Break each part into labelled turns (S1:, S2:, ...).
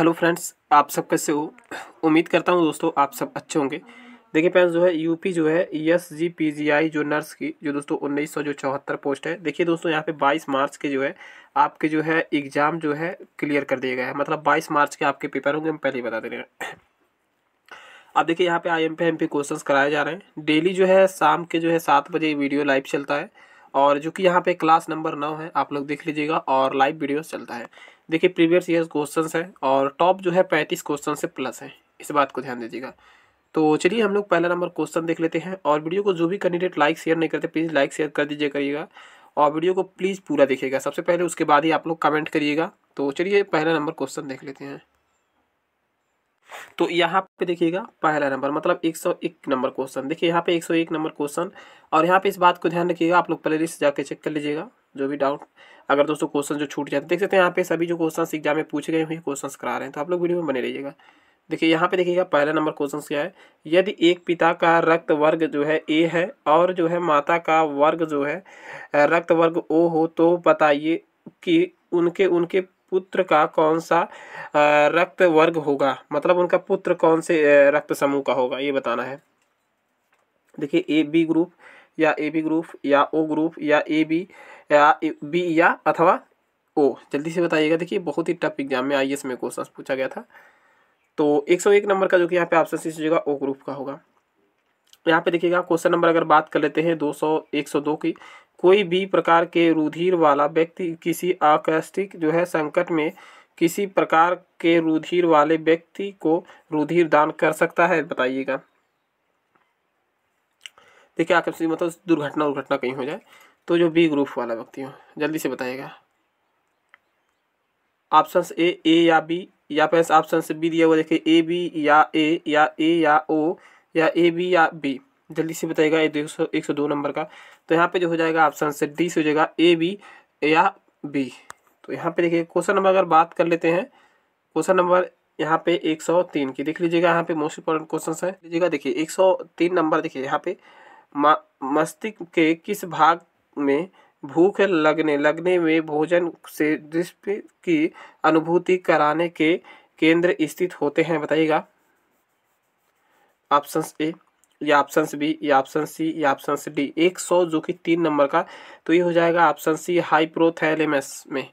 S1: hello friends आप सब कैसे हो उम्मीद करता हूँ दोस्तों आप सब अच्छे होंगे देखिए फ्रेंड्स जो है यूपी जो है एस जी पी जी आई जो नर्स की जो दोस्तों उन्नीस सौ जो चौहत्तर पोस्ट है देखिए दोस्तों यहाँ पे 22 मार्च के जो है आपके जो है एग्ज़ाम जो है क्लियर कर दिया गया है मतलब 22 मार्च के आपके पेपर होंगे हम पहले ही बता दे रहे हैं अब देखिए यहाँ पे I M P M P question कराए जा रहे हैं डेली जो है शाम के जो है सात बजे वीडियो लाइव चलता है और जो कि यहाँ पे क्लास नंबर नौ है आप लोग देख लीजिएगा और लाइव वीडियो चलता है देखिए प्रीवियस ईयर क्वेश्चन है और टॉप जो है पैंतीस क्वेश्चन से प्लस है इस बात को ध्यान दीजिएगा तो चलिए हम लोग पहला नंबर क्वेश्चन देख लेते हैं और वीडियो को जो भी कैंडिडेट लाइक शेयर नहीं करते प्लीज़ लाइक शेयर कर दीजिए करिएगा और वीडियो को प्लीज़ पूरा देखिएगा सबसे पहले उसके बाद ही आप लोग कमेंट करिएगा तो चलिए पहला नंबर क्वेश्चन देख लेते हैं तो यहाँ पे देखिएगा पहला नंबर मतलब 101 नंबर क्वेश्चन देखिए यहाँ पे 101 नंबर क्वेश्चन और यहाँ पे इस बात को ध्यान रखिएगा आप लोग प्ले लिस्ट जाके चेक कर लीजिएगा जो भी डाउट अगर दोस्तों क्वेश्चन जो छूट जाते हैं देख सकते हैं यहाँ पे सभी जो क्वेश्चन एग्जाम में पूछे गए हुए क्वेश्चन करा रहे हैं तो आप लोग वीडियो में बने रहिएगा देखिए यहाँ पे देखिएगा पहला नंबर क्वेश्चन क्या है यदि एक पिता का रक्त वर्ग जो है ए है और जो है माता का वर्ग जो है रक्त वर्ग ओ हो तो बताइए कि उनके उनके पुत्र का कौन सा रक्त वर्ग होगा मतलब उनका पुत्र कौन से रक्त समूह का होगा ये बताना है देखिए ए बी ग्रुप या ए बी ग्रुप या ओ ग्रुप या ए बी या बी या अथवा ओ जल्दी से बताइएगा देखिए बहुत ही टफ एग्जाम में आई में क्वेश्चन पूछा गया था तो 101 नंबर का जो कि यहाँ पे ऑप्शन सी सोचेगा ओ ग्रुप का होगा यहाँ पे देखिएगा क्वेश्चन नंबर अगर बात कर लेते हैं 200 102 की कोई भी प्रकार के रुधिर वाला व्यक्ति किसी आकस्टिक जो है संकट में किसी प्रकार के रुधिर वाले व्यक्ति को रुधिर दान कर सकता है बताइएगा देखिए आकस्मिक मतलब दुर्घटना दुर्घटना कहीं हो जाए तो जो बी ग्रुप वाला व्यक्ति हो जल्दी से बताइएगा ऑप्शन ए ए या बी या फिर ऑप्शन से बी दिया हुआ देखिए ए बी या ए या ए या ओ या ए बी या बी जल्दी से बताइएगा एक सौ दो नंबर का तो यहाँ पे जो हो जाएगा ऑप्शन से डी से हो जाएगा ए बी या बी तो यहाँ पे देखिए क्वेश्चन नंबर अगर बात कर लेते हैं क्वेश्चन नंबर यहाँ पे 103 की देख लीजिएगा यहाँ पे मोस्ट इंपॉर्टेंट क्वेश्चन है लीजिएगा देखिए 103 नंबर देखिए यहाँ पे मस्तिष्क के किस भाग में भूख लगने लगने में भोजन से दृष्टि की अनुभूति कराने के केंद्र स्थित होते हैं बताइएगा ऑप्शन ए या ऑप्शन बी या ऑप्शन सी या ऑप्शन डी एक सौ जो कि तीन नंबर का तो ये हो जाएगा ऑप्शन सी थैलेमस में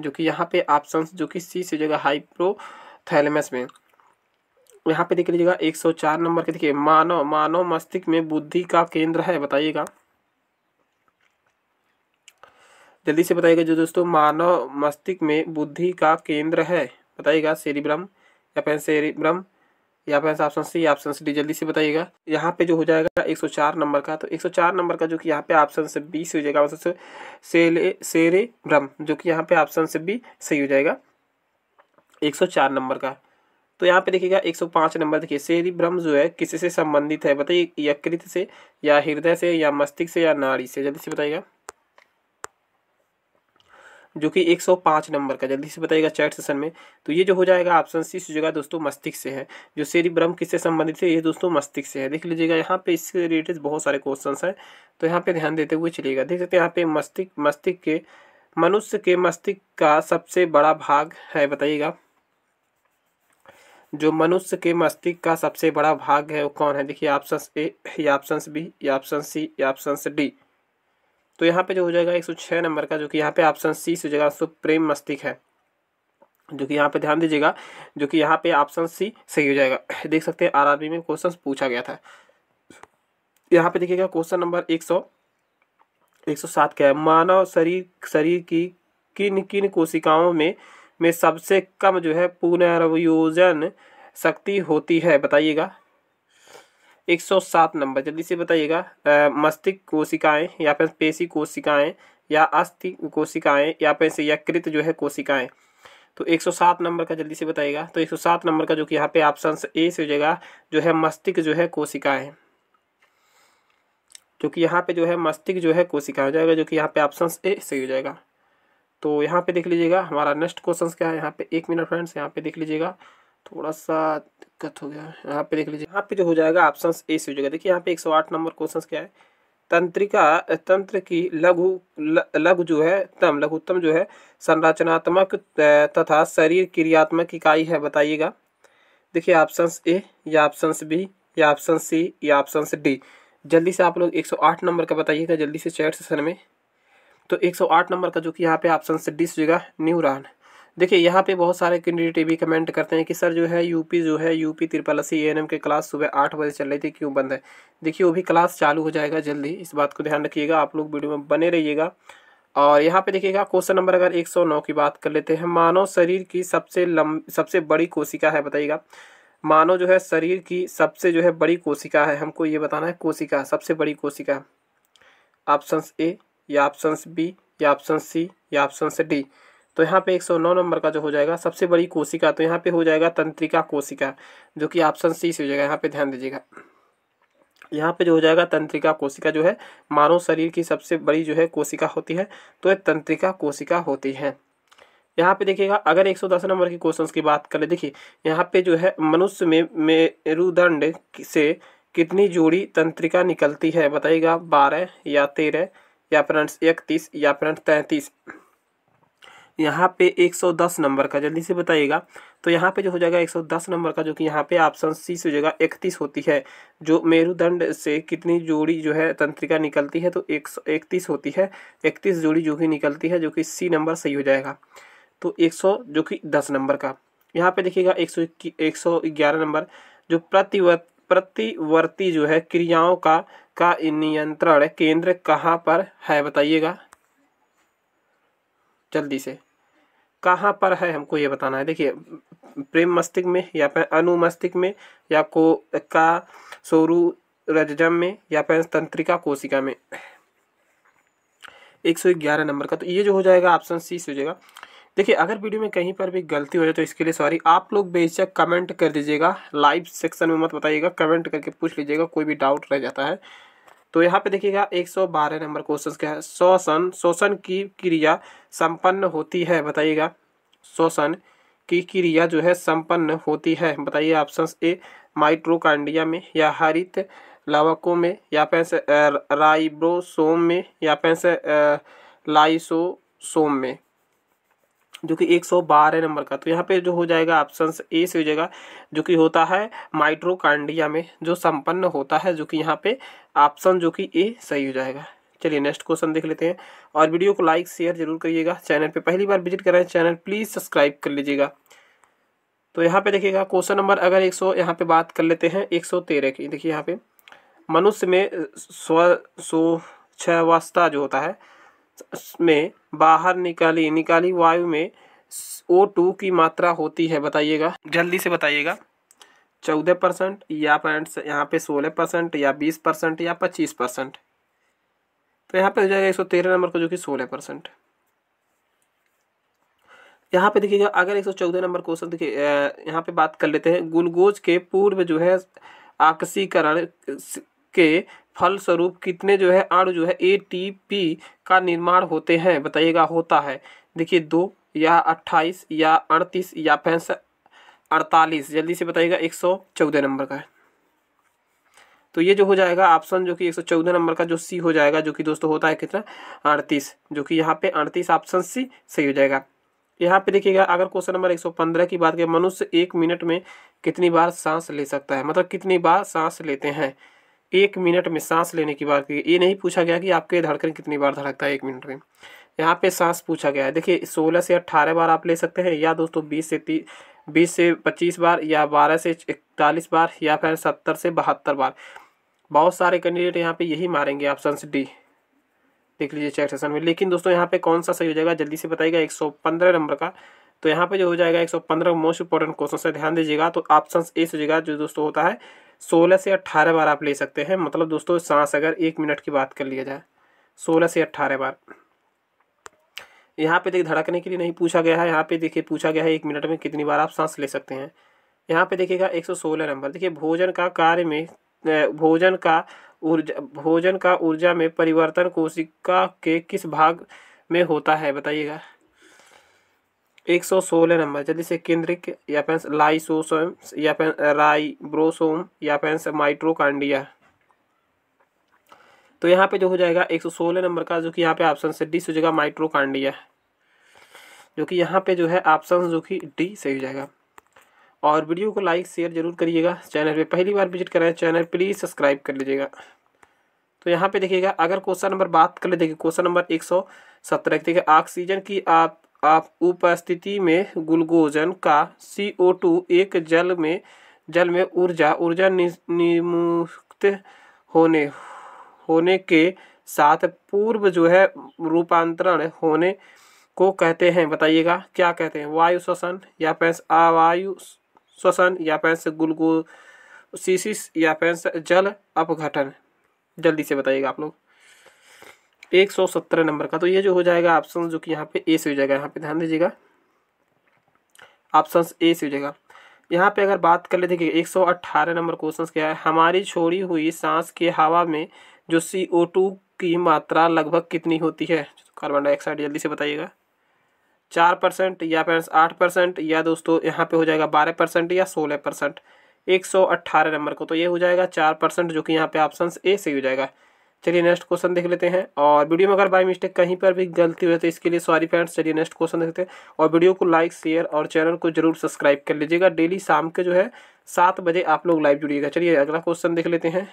S1: जो कि यहाँ पे ऑप्शन जो कि सी से जगह थैलेमस में यहाँ पे देख लीजिएगा एक सौ चार नंबर के देखिए मानव मानव मस्तिष्क में बुद्धि का केंद्र है बताइएगा जल्दी से बताइएगा जो दोस्तों मानव मस्तिष्क में बुद्धि का केंद्र है बताइएगा सेरिब्रम या पेन सेरिब्रम यहाँ पे answer option C option D जल्दी से बताइएगा यहाँ पे जो हो जाएगा 104 नंबर का तो 104 नंबर का जो कि यहाँ पे ऑप्शन से बी सही हो जाएगा ऑप्शन सेले सेरे भ्रम जो कि यहाँ पे ऑप्शन से बी सही हो जाएगा 104 नंबर का तो यहाँ पे देखिएगा 105 नंबर देखिए शेरी भ्रम जो है किसी से संबंधित है बताइए यकृत से या हृदय से या मस्तिष्क से या नाड़ी से जल्दी से बताइएगा जो कि 105 नंबर का जल्दी से बताइएगा चैट सेशन में तो ये जो हो जाएगा ऑप्शन सी जो दोस्तों मस्तिष्क से है जो शेरी ब्रह्म किससे संबंधित है ये दोस्तों मस्तिष्क से है देख लीजिएगा यहाँ पे इसके रिलेटेड बहुत सारे क्वेश्चन हैं तो यहाँ पे ध्यान देते हुए चलिएगा देख सकते हैं यहाँ पे मस्तिष्क मस्तिष्क के मनुष्य के मस्तिष्क का सबसे बड़ा भाग है बताइएगा जो मनुष्य के मस्तिष्क का सबसे बड़ा भाग है वो कौन है देखिए ऑप्शन ए या ऑप्शन बी या ऑप्शन सी या ऑप्शन डी तो यहाँ पे जो हो जाएगा एक छः नंबर का जो कि यहाँ पे ऑप्शन सी से हो जाएगा सुप्रेम मस्तिष्क है जो कि यहाँ पे ध्यान दीजिएगा जो कि यहाँ पे ऑप्शन सी सही हो जाएगा देख सकते हैं आरआरबी में क्वेश्चन पूछा गया था यहाँ पे देखिएगा क्वेश्चन नंबर एक सौ एक सौ सात क्या है मानव शरीर शरीर की किन किन कोशिकाओं में में सबसे कम जो है पुनर्वयोजन शक्ति होती है बताइएगा 107 नंबर जल्दी से बताइएगा मस्तिष्क कोशिकाएं या फिर पेशी कोशिकाएं या अस्थि कोशिकाएं या फिर से यकृत जो है कोशिकाएं तो 107 नंबर का जल्दी से बताइएगा तो 107 नंबर का जो कि यहाँ पे ऑप्शन ए से हो जाएगा जो है मस्तिष्क जो है कोशिकाएं जो कि यहाँ पे जो है मस्तिष्क जो है कोशिका हो जाएगा जो कि यहाँ पे ऑप्शन ए से हो जाएगा तो यहाँ पे देख लीजिएगा हमारा नेक्स्ट क्वेश्चन क्या है यहाँ पे एक मिनट फ्रेंड्स यहाँ पे देख लीजिएगा थोड़ा सा दिक्कत हो गया यहाँ पे देख लीजिए यहाँ पे जो हो जाएगा ऑप्शन ए से हो जाएगा देखिए यहाँ पे आठ नंबर क्वेश्चन क्या है तंत्रिका तंत्र की लघु लघु जो है तम लघुत्तम जो है संरचनात्मक तथा शरीर क्रियात्मक इकाई है बताइएगा देखिए ऑप्शन ए या ऑप्शन बी या ऑप्शन सी या ऑप्शन डी जल्दी से आप लोग 108 नंबर का बताइएगा जल्दी से चैट सेशन में तो 108 नंबर का जो कि यहाँ पे ऑप्शन डी से जगह न्यूरॉन देखिए यहाँ पे बहुत सारे कैंडिडेट भी कमेंट करते हैं कि सर जो है यूपी जो है यूपी त्रिपल अस्सी ए एन क्लास सुबह आठ बजे चल रही थी क्यों बंद है देखिए वो भी क्लास चालू हो जाएगा जल्दी इस बात को ध्यान रखिएगा आप लोग वीडियो में बने रहिएगा और यहाँ पे देखिएगा क्वेश्चन नंबर अगर 109 की बात कर लेते हैं मानव शरीर की सबसे लम सबसे बड़ी कोशिका है बताइएगा मानव जो है शरीर की सबसे जो है बड़ी कोशिका है हमको ये बताना है कोशिका सबसे बड़ी कोशिका ऑप्शन ए या ऑप्शन बी या ऑप्शन सी या ऑप्शन डी तो यहाँ पे 109 नंबर का जो हो जाएगा सबसे बड़ी कोशिका तो यहाँ पे हो जाएगा तंत्रिका कोशिका जो कि ऑप्शन सी से हो जाएगा यहाँ पे ध्यान दीजिएगा यहाँ पे जो हो जाएगा तंत्रिका कोशिका जो है मानव शरीर की सबसे बड़ी जो है कोशिका होती है तो ये तंत्रिका कोशिका होती है यहाँ पे देखिएगा अगर 110 नंबर के क्वेश्चन की बात करें देखिए यहाँ पे जो है मनुष्य में मेरुदंड से कितनी जोड़ी तंत्रिका निकलती है बताइएगा बारह या तेरह या फ्रंट इकतीस या फ्रंट तैंतीस यहाँ पे 110 नंबर का जल्दी से बताइएगा तो यहाँ पे जो हो जाएगा 110 नंबर का जो कि यहाँ पे ऑप्शन सी से हो जाएगा इकतीस होती है जो मेरुदंड से कितनी जोड़ी जो है तंत्रिका निकलती है तो एक इकतीस होती है इकतीस जोड़ी जो कि निकलती है जो कि सी नंबर सही हो जाएगा तो 100 जो कि 10 नंबर का यहाँ पे देखिएगा एक सौ नंबर जो प्रतिवर्त प्रतिवर्ती जो है क्रियाओं का का नियंत्रण केंद्र कहाँ पर है बताइएगा जल्दी से कहाँ पर है हमको ये बताना है देखिए प्रेम मस्तिष्क में या फिर अनुमस्तिष्क में या को का सोरु रजम में या फिर तंत्रिका कोशिका में एक सौ ग्यारह नंबर का तो ये जो हो जाएगा ऑप्शन सी से हो जाएगा देखिए अगर वीडियो में कहीं पर भी गलती हो जाए तो इसके लिए सॉरी आप लोग बेचक कमेंट कर दीजिएगा लाइव सेक्शन में मत बताइएगा कमेंट करके पूछ लीजिएगा कोई भी डाउट रह जाता है तो यहाँ पे देखिएगा 112 नंबर क्वेश्चन क्या है शोषण शोषण की क्रिया संपन्न होती है बताइएगा शोषण की क्रिया जो है संपन्न होती है बताइए ऑप्शन ए माइट्रोकांडिया में या हरित लवकों में या फिर राइब्रोसोम में या फिर लाइसोसोम में जो कि एक सौ बारह नंबर का तो यहाँ पे जो हो जाएगा ऑप्शन ए से हो जाएगा जो कि होता है माइट्रोकांडिया में जो संपन्न होता है जो कि यहाँ पे ऑप्शन जो कि ए सही हो जाएगा चलिए नेक्स्ट क्वेश्चन देख लेते हैं और वीडियो को लाइक शेयर जरूर करिएगा चैनल पे पहली बार विजिट करें चैनल प्लीज़ सब्सक्राइब कर लीजिएगा तो यहाँ पे देखिएगा क्वेश्चन नंबर अगर 100 सौ यहाँ पे बात कर लेते हैं 113 की देखिए यहाँ पे मनुष्य में स्व सो स्वच्छवास्ता जो होता है में बाहर निकाली निकाली वायु में ओ टू की मात्रा होती है बताइएगा जल्दी से बताइएगा चौदह परसेंट या पॉइंट यहाँ पे सोलह परसेंट या बीस परसेंट या पच्चीस परसेंट तो यहाँ पे हो जाएगा एक सौ तेरह नंबर को जो कि सोलह परसेंट यहाँ पे देखिएगा अगर एक सौ चौदह नंबर क्वेश्चन देखिए यहाँ पे बात कर लेते हैं गुलगोज के पूर्व जो है आकसीकरण के फलस्वरूप कितने जो है अणु जो है पी का निर्माण होते हैं बताइएगा होता है देखिए दो या अट्ठाईस या अड़तीस या फैंस अड़तालीस जल्दी से बताइएगा एक सौ चौदह नंबर का है तो ये जो हो जाएगा ऑप्शन जो कि एक सौ चौदह नंबर का जो सी हो जाएगा जो कि दोस्तों होता है कितना अड़तीस जो कि यहाँ पे अड़तीस ऑप्शन सी सही हो जाएगा यहाँ पे देखिएगा अगर क्वेश्चन नंबर एक सौ पंद्रह की बात करें मनुष्य एक मिनट में कितनी बार सांस ले सकता है मतलब कितनी बार सांस लेते हैं एक मिनट में सांस लेने की बात की ये नहीं पूछा गया कि आपके धड़कन कितनी बार धड़कता है एक मिनट में यहाँ पे सांस पूछा गया है देखिए सोलह से अट्ठारह बार आप ले सकते हैं या दोस्तों बीस से तीस बीस से पच्चीस बार या बारह से इकतालीस बार या फिर सत्तर से बहत्तर बार बहुत सारे कैंडिडेट यहाँ पे यही मारेंगे ऑप्शन डी देख लीजिए चेक सेशन में लेकिन दोस्तों यहाँ पे कौन सा सही हो जाएगा जल्दी से बताइएगा एक सौ पंद्रह नंबर का तो यहाँ पे जो हो जाएगा एक सौ पंद्रह मोस्ट इंपॉर्टेंट क्वेश्चन से ध्यान दीजिएगा तो ऑप्शन ए से हो जाएगा जो दोस्तों होता है सोलह से अट्ठारह बार आप ले सकते हैं मतलब दोस्तों सांस अगर एक मिनट की बात कर लिया जाए सोलह से अट्ठारह बार यहाँ पे देखिए धड़कने के लिए नहीं पूछा गया है यहाँ पे देखिए पूछा गया है एक मिनट में कितनी बार आप सांस ले सकते हैं यहाँ पे देखिएगा एक सौ सोलह नंबर देखिए भोजन का कार्य में भोजन का ऊर्जा भोजन का ऊर्जा में परिवर्तन कोशिका के किस भाग में होता है बताइएगा एक सौ सोलह नंबर जल्दी से केंद्रिक या फिर लाइसोसोम या फिर राइब्रोसोम या फिर माइट्रोकांडिया तो यहाँ पे जो हो जाएगा एक सौ सोलह नंबर का जो कि यहाँ पे ऑप्शन से डी से हो जाएगा माइट्रोकांडिया जो कि यहाँ पे जो है ऑप्शन जो कि डी सही हो जाएगा और वीडियो को लाइक शेयर जरूर करिएगा चैनल पे पहली बार विजिट करें चैनल प्लीज़ सब्सक्राइब कर लीजिएगा तो यहाँ पे देखिएगा अगर क्वेश्चन नंबर बात कर ले देखिए क्वेश्चन नंबर एक सौ सत्रह देखिए ऑक्सीजन की आप आप उपस्थिति में ग्लूकोजन का सी ओ टू एक जल में जल में ऊर्जा ऊर्जा निमुक्त होने होने के साथ पूर्व जो है रूपांतरण होने को कहते हैं बताइएगा क्या कहते हैं वायु श्वसन या पैंस अवायु श्वसन या पैंस ग्लूकोसिस या पैंस जल अपघटन जल्दी से बताइएगा आप लोग एक सौ सत्रह नंबर का तो ये जो हो जाएगा ऑप्शन जो कि यहाँ पे ए से हो जाएगा यहाँ पे ध्यान दीजिएगा ऑप्शन ए से हो जाएगा यहाँ पे अगर बात कर लेते एक सौ अट्ठारह नंबर क्वेश्चन क्या है हमारी छोड़ी हुई सांस के हवा में जो सी ओ टू की मात्रा लगभग कितनी होती है कार्बन डाइऑक्साइड जल्दी से बताइएगा चार परसेंट या फिर आठ परसेंट या दोस्तों यहाँ पे हो जाएगा बारह परसेंट या सोलह परसेंट एक सौ अट्ठारह नंबर को तो ये हो जाएगा चार परसेंट जो कि यहाँ पे ऑप्शन ए से हो जाएगा चलिए नेक्स्ट क्वेश्चन देख लेते हैं और वीडियो में अगर बाई मिस्टेक कहीं पर भी गलती हुई तो इसके लिए सॉरी फ्रेंड्स चलिए नेक्स्ट क्वेश्चन देखते हैं और वीडियो को लाइक शेयर और चैनल को जरूर सब्सक्राइब कर लीजिएगा डेली शाम के जो है सात बजे आप लोग लाइव जुड़िएगा चलिए अगला क्वेश्चन देख लेते हैं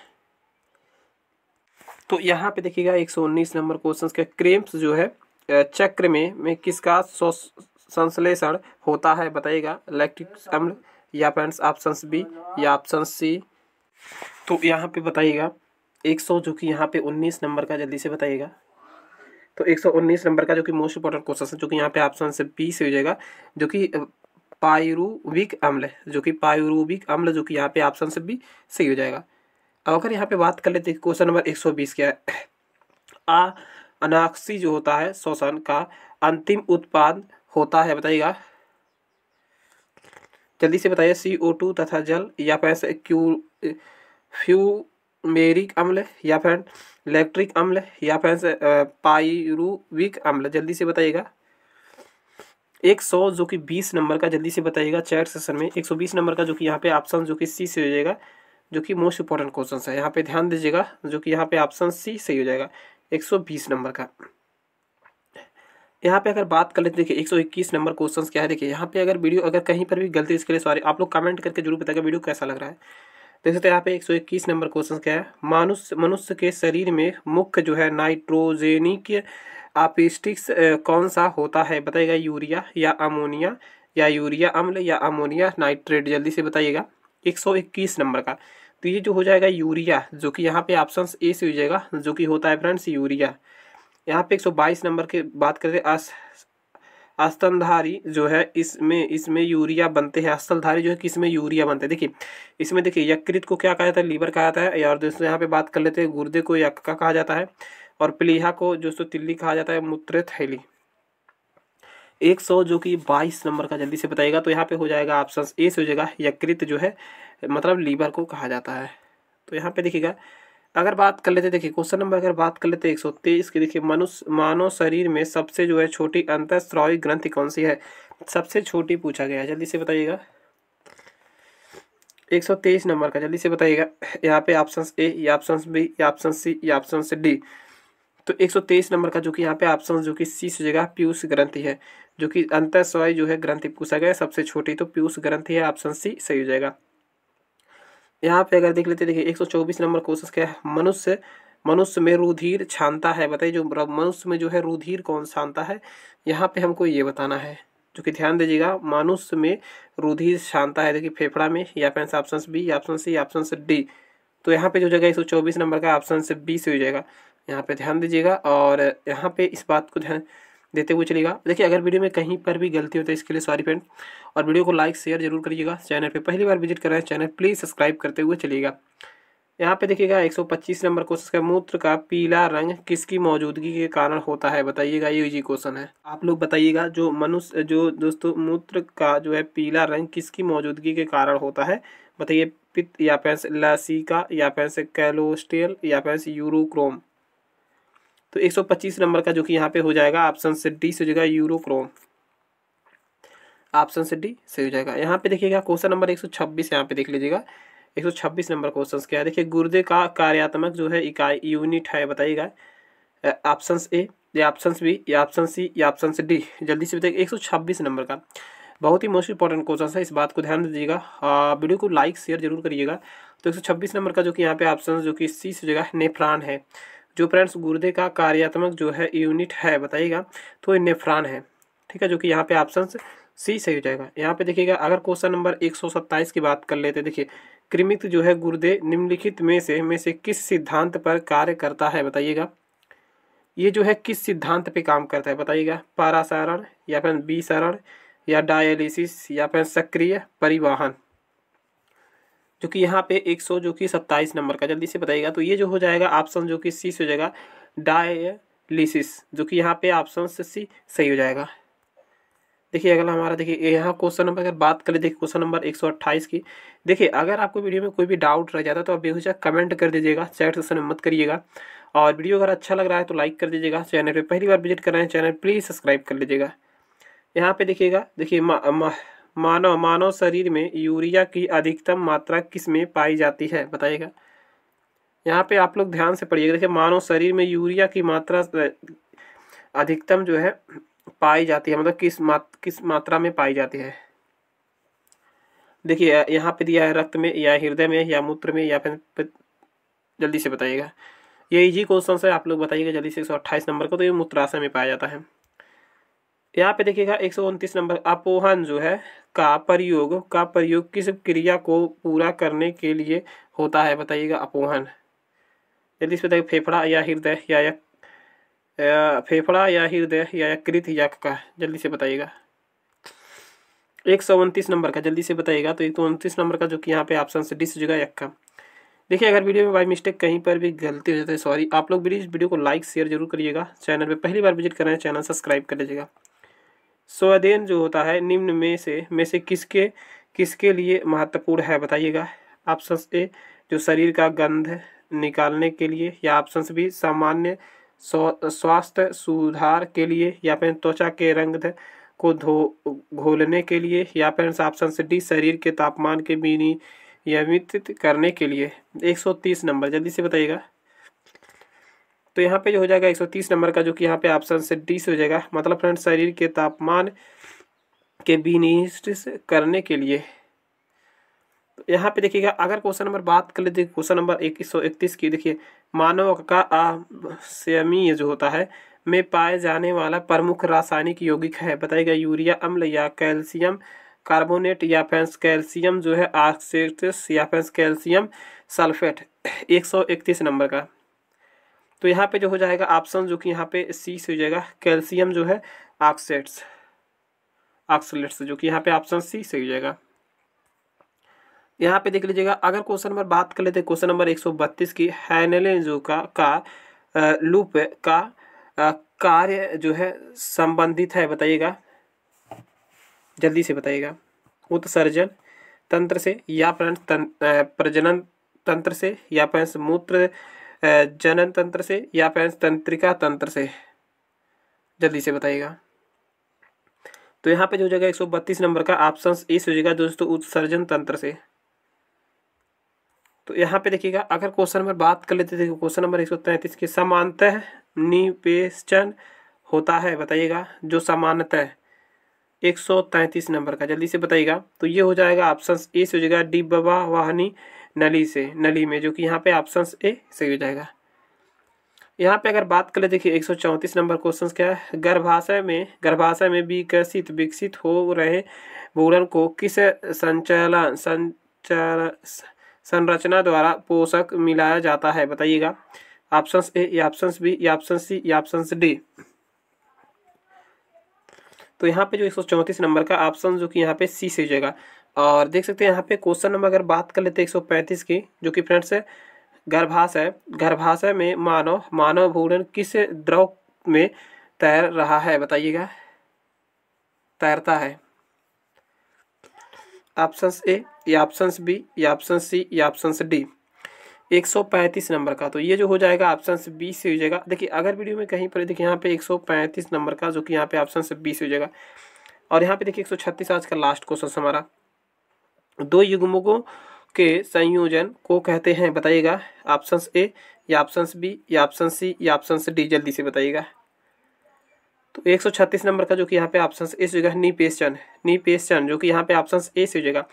S1: तो यहाँ पे देखिएगा उन्नीस नंबर क्वेश्चन के क्रेम्स जो है चक्र में में किसका संश्लेषण होता है बताइएगा लैक्टिक अम्ल या फ्रेंड्स ऑप्शन बी या ऑप्शन सी तो यहाँ पे बताइएगा एक सौ जो कि यहाँ पे उन्नीस नंबर का जल्दी से बताइएगा तो एक सौ उन्नीस नंबर का जो कि मोस्ट इंपॉर्टेंट क्वेश्चन है जो कि यहाँ पे ऑप्शन से बी से हो जाएगा जो कि पायरूविक अम्ल है जो कि पायरूविक अम्ल जो कि यहाँ पे ऑप्शन से बी सही हो जाएगा अब अगर यहाँ पे बात कर लेते हैं क्वेश्चन नंबर एक सौ बीस क्या है आ अनाक्सी जो होता है शोषण का अंतिम उत्पाद होता है बताइएगा जल्दी से बताइए सी ओ टू तथा जल या फिर क्यू फ्यू मेरिक अम्ल या फिर इलेक्ट्रिक अम्ल या फिर पायरूविक अम्ल जल्दी से बताइएगा एक सौ जो कि बीस नंबर का जल्दी से बताइएगा चैट सेशन में एक सौ बीस नंबर का जो कि यहाँ पे ऑप्शन जो कि सी से हो जाएगा जो कि मोस्ट इंपॉर्टेंट क्वेश्चन है यहाँ पे ध्यान दीजिएगा जो कि यहाँ पे ऑप्शन सी सही हो जाएगा एक सौ बीस नंबर का यहाँ पे अगर बात कर लेते देखिए एक सौ इक्कीस नंबर क्वेश्चन क्या है देखिए यहाँ पे अगर वीडियो अगर कहीं पर भी गलती इसके लिए सॉरी आप लोग कमेंट करके जरूर बताएगा वीडियो कैसा लग रहा है देख सकते हैं यहाँ पे एक सौ इक्कीस नंबर क्वेश्चन क्या है मानुष्य मनुष्य के शरीर में मुख्य जो है नाइट्रोजेनिक आपिस्टिक्स कौन सा होता है बताइएगा यूरिया या अमोनिया या यूरिया अम्ल या अमोनिया नाइट्रेट जल्दी से बताइएगा एक सौ इक्कीस नंबर का तो ये जो हो जाएगा यूरिया जो कि यहाँ पे ऑप्शन ए से हो जाएगा जो कि होता है फ्रेंड्स यूरिया यहाँ पे 122 नंबर के बात करते अस्तनधारी जो है इसमें इसमें यूरिया बनते हैं अस्तलधारी जो है किसमें यूरिया बनते हैं देखिए इसमें देखिए यकृत को क्या कहा जाता है लीवर कहा जाता है और दोस्तों यहाँ पे बात कर लेते हैं गुर्दे को यक्का कहा जाता है और प्लीहा को दोस्तों तिल्ली कहा जाता है मूत्र थैली एक सौ जो कि बाईस नंबर का जल्दी से बताइएगा तो यहाँ पे हो जाएगा ऑप्शन ए से हो जाएगा यकृत जो है मतलब लीवर को कहा जाता है तो यहाँ पे देखिएगा अगर बात कर लेते देखिए क्वेश्चन नंबर अगर बात कर लेते एक सौ तेईस की देखिए मनुष्य मानव शरीर में सबसे जो है छोटी अंतस्रावी ग्रंथि कौन सी है सबसे छोटी पूछा गया है जल्दी से बताइएगा एक सौ तेईस नंबर का जल्दी से बताइएगा यहाँ पे ऑप्शन ए या ऑप्शन बी या ऑप्शन सी या ऑप्शन डी तो एक सौ तेईस नंबर का जो कि यहाँ पे ऑप्शन जो कि सी से जगह पीयूष ग्रंथि है जो कि अंतस्वाय जो है ग्रंथि पूछा गया सबसे छोटी तो पीयूष ग्रंथि है ऑप्शन सी सही हो जाएगा यहाँ पे अगर देख लेते देखिए एक सौ चौबीस नंबर क्वेश्चन क्या है मनुष्य मनुष्य में रुधिर छानता है बताइए जो मनुष्य में जो है रुधिर कौन छानता है यहाँ पे हमको ये बताना है जो कि ध्यान दीजिएगा मनुष्य में रुधिर छानता है देखिए फेफड़ा में या फिर option B option C option D तो यहाँ पे जो जगह एक सौ चौबीस नंबर का ऑप्शन बी से हो जाएगा यहाँ पे ध्यान दीजिएगा और यहाँ पे इस बात को ध्यान देते हुए चलेगा देखिए अगर वीडियो में कहीं पर भी गलती हो तो इसके लिए सॉरी फ्रेंड और वीडियो को लाइक शेयर जरूर करिएगा चैनल पर पहली बार विजिट कर रहे हैं चैनल प्लीज़ सब्सक्राइब करते हुए चलिएगा यहाँ पे देखिएगा 125 नंबर क्वेश्चन का मूत्र का पीला रंग किसकी मौजूदगी के कारण होता है बताइएगा ये इजी क्वेश्चन है आप लोग बताइएगा जो मनुष्य जो दोस्तों मूत्र का जो है पीला रंग किसकी मौजूदगी के कारण होता है बताइए पित्त या पैंस लसिका या पैंस कैलोस्टेल या पैंस यूरोक्रोम तो 125 नंबर का जो कि यहाँ पे हो जाएगा ऑप्शन से डी से हो जाएगा यूरोक्रोम ऑप्शन से डी सही हो जाएगा यहाँ पे देखिएगा क्वेश्चन नंबर 126 सौ यहाँ पे देख लीजिएगा 126 नंबर क्वेश्चन क्या है देखिए गुर्दे का कार्यात्मक जो है इकाई यूनिट है बताइएगा ऑप्शन ए या ऑप्शन बी या ऑप्शन सी या ऑप्शन से डी जल्दी से बताइए एक नंबर का बहुत ही मोस्ट इंपॉर्टेंट क्वेश्चन है इस बात को ध्यान दीजिएगा वीडियो को लाइक शेयर जरूर करिएगा तो 126 नंबर का जो कि यहाँ पे ऑप्शन जो कि सी से जगह नेफ्रान है जो फ्रेंड्स गुर्दे का कार्यात्मक जो है यूनिट है बताइएगा तो नेफ्रान है ठीक है जो कि यहाँ पे ऑप्शन सी सही हो जाएगा यहाँ पे देखिएगा अगर क्वेश्चन नंबर एक सौ सत्ताईस की बात कर लेते देखिए कृमित जो है गुर्दे निम्नलिखित में से में से किस सिद्धांत पर कार्य करता है बताइएगा ये जो है किस सिद्धांत पे काम करता है बताइएगा पारासारण या फिर बीसारण या डायलिसिस या फिर सक्रिय परिवहन जो कि यहाँ पे सौ जो कि सत्ताईस नंबर का जल्दी से बताइएगा तो ये जो हो जाएगा ऑप्शन जो कि सी से हो जाएगा डायलिसिस जो कि यहाँ पे ऑप्शन सी सही हो जाएगा देखिए अगला हमारा देखिए यहाँ क्वेश्चन नंबर अगर बात करें देखिए क्वेश्चन नंबर 128 की देखिए अगर आपको वीडियो में कोई भी डाउट रह जाता तो आप बेहूचा कमेंट कर दीजिएगा चैट सेक्शन में मत करिएगा और वीडियो अगर अच्छा लग रहा है तो लाइक कर दीजिएगा चैनल पर पहली बार विजिट कर रहे हैं चैनल प्लीज़ सब्सक्राइब कर लीजिएगा यहाँ पे देखिएगा देखिए मानव मानव शरीर में यूरिया की अधिकतम मात्रा किस में पाई जाती है बताइएगा यहाँ पे आप लोग ध्यान से पढ़िएगा देखिए मानव शरीर में यूरिया की मात्रा अधिकतम जो है पाई जाती है मतलब किस मात किस मात्रा में पाई जाती है देखिए यहाँ पे दिया है रक्त में या हृदय में या मूत्र में या फिर जल्दी से बताइएगा ये इजी क्वेश्चन है आप लोग बताइएगा जल्दी से एक नंबर को तो ये मूत्राशय में पाया जाता है यहाँ पे देखिएगा एक सौ उनतीस नंबर अपोहन जो है का प्रयोग का प्रयोग किस क्रिया को पूरा करने के लिए होता है बताइएगा अपोहन यदि इस बताइए फेफड़ा या हृदय या, या फेफड़ा या हृदय या, यकृत कृत का जल्दी से बताइएगा एक सौ उनतीस नंबर का जल्दी से बताइएगा तो एक सौ उनतीस नंबर का जो कि यहाँ पे ऑप्शन से डिस जुगा यक का देखिए अगर वीडियो में बाई मिस्टेक कहीं पर भी गलती हो जाती है सॉरी आप लोग वीडियो को लाइक शेयर जरूर करिएगा चैनल पे पहली बार विजिट कर रहे हैं चैनल सब्सक्राइब कर लीजिएगा स्वाध्ययन जो होता है निम्न में से में से किसके किसके लिए महत्वपूर्ण है बताइएगा ऑप्शन ए जो शरीर का गंध निकालने के लिए या ऑप्शन बी सामान्य स्वास्थ्य सुधार के लिए या फिर त्वचा के रंग को धो घोलने के लिए या फिर ऑप्शन डी शरीर के तापमान के विनियमित करने के लिए 130 नंबर जल्दी से बताइएगा तो यहाँ पे जो हो जाएगा 130 नंबर का जो कि यहाँ पे ऑप्शन से डी से हो जाएगा मतलब फ्रेंड शरीर के तापमान के विनिष्ट करने के लिए तो यहाँ पे देखिएगा अगर क्वेश्चन नंबर बात कर लेते क्वेश्चन नंबर एक सौ इकतीस की देखिए मानव का आसमीय जो होता है में पाए जाने वाला प्रमुख रासायनिक यौगिक है बताइएगा यूरिया अम्ल या कैल्शियम कार्बोनेट या फैंस कैल्शियम जो है आक्सेटस या फैंस कैल्शियम सल्फेट एक सौ इकतीस नंबर का तो यहाँ पे जो हो जाएगा ऑप्शन जो कि यहाँ पे सी से हो जाएगा कैल्शियम जो है ऑक्सेट्स ऑक्सलेट्स जो कि यहाँ पे ऑप्शन सी से हो जाएगा यहाँ पे देख लीजिएगा अगर क्वेश्चन नंबर बात कर लेते हैं क्वेश्चन नंबर एक की जो का, का लूप का कार्य जो है संबंधित है बताइएगा जल्दी से बताइएगा उत्सर्जन तंत्र से या प्रजनन तंत्र से या मूत्र जनन तंत्र से या फिर तंत्रिका तंत्र से जल्दी से बताइएगा तो यहाँ पे जो जगह एक सौ बत्तीस नंबर का ऑप्शन ए हो जाएगा दोस्तों उत्सर्जन तंत्र से तो यहाँ पे देखिएगा अगर क्वेश्चन नंबर बात कर लेते थे क्वेश्चन नंबर एक सौ तैंतीस के समानतः निपेशन होता है बताइएगा जो समानतः एक सौ तैंतीस नंबर का जल्दी से बताइएगा तो ये हो जाएगा ऑप्शन ए से हो जाएगा डी बबा वाहनी नली से नली में जो कि यहाँ पे ऑप्शन ए सही हो जाएगा यहाँ पे अगर बात करें देखिए एक नंबर क्वेश्चन क्या है गर्भाशय में गर्भाशय में विकसित विकसित हो रहे भूरण को किस संचालन संचार संरचना द्वारा पोषक मिलाया जाता है बताइएगा ऑप्शन ए या ऑप्शन बी या ऑप्शन सी या ऑप्शन डी तो यहाँ पे जो एक नंबर का ऑप्शन जो कि यहाँ पे सी से जाएगा और देख सकते हैं यहाँ पे क्वेश्चन नंबर अगर बात कर लेते हैं 135 की जो कि फ्रेंड्स गर्भाशय गर्भाशय में मानव मानव भूडन किस द्रव में तैर रहा है बताइएगा तैरता है ऑप्शन ए या ऑप्शन बी या ऑप्शन सी या ऑप्शन डी 135 नंबर का तो ये जो हो जाएगा ऑप्शन बी से हो जाएगा देखिए अगर वीडियो में कहीं पर देखिए यहाँ पे 135 नंबर का जो कि यहाँ पे ऑप्शन बी से हो जाएगा और यहाँ पे देखिए 136 आज का लास्ट क्वेश्चन हमारा दो युग्मों को के संयोजन को कहते हैं बताइएगा ऑप्शन ए या ऑप्शन बी या ऑप्शन सी या ऑप्शन डी जल्दी से बताइएगा तो 136 नंबर का जो कि यहाँ पे ऑप्शन ए से जगह नी पेस्टन नी पेस्टन जो कि यहाँ पे ऑप्शन ए से जगह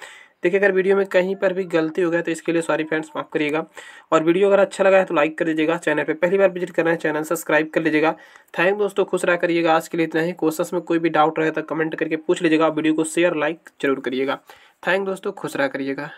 S1: देखिए अगर वीडियो में कहीं पर भी गलती हो गया तो इसके लिए सॉरी फ्रेंड्स माफ करिएगा और वीडियो अगर अच्छा लगा है तो लाइक कर दीजिएगा चैनल पे पहली बार विजिट कर रहे हैं चैनल सब्सक्राइब कर लीजिएगा थैंक दोस्तों खुश रहा करिएगा आज के लिए इतना ही क्वेश्चन में कोई भी डाउट रहे तो कमेंट करके पूछ लीजिएगा वीडियो को शेयर लाइक जरूर करिएगा थैंक दोस्तों खुश रहा करिएगा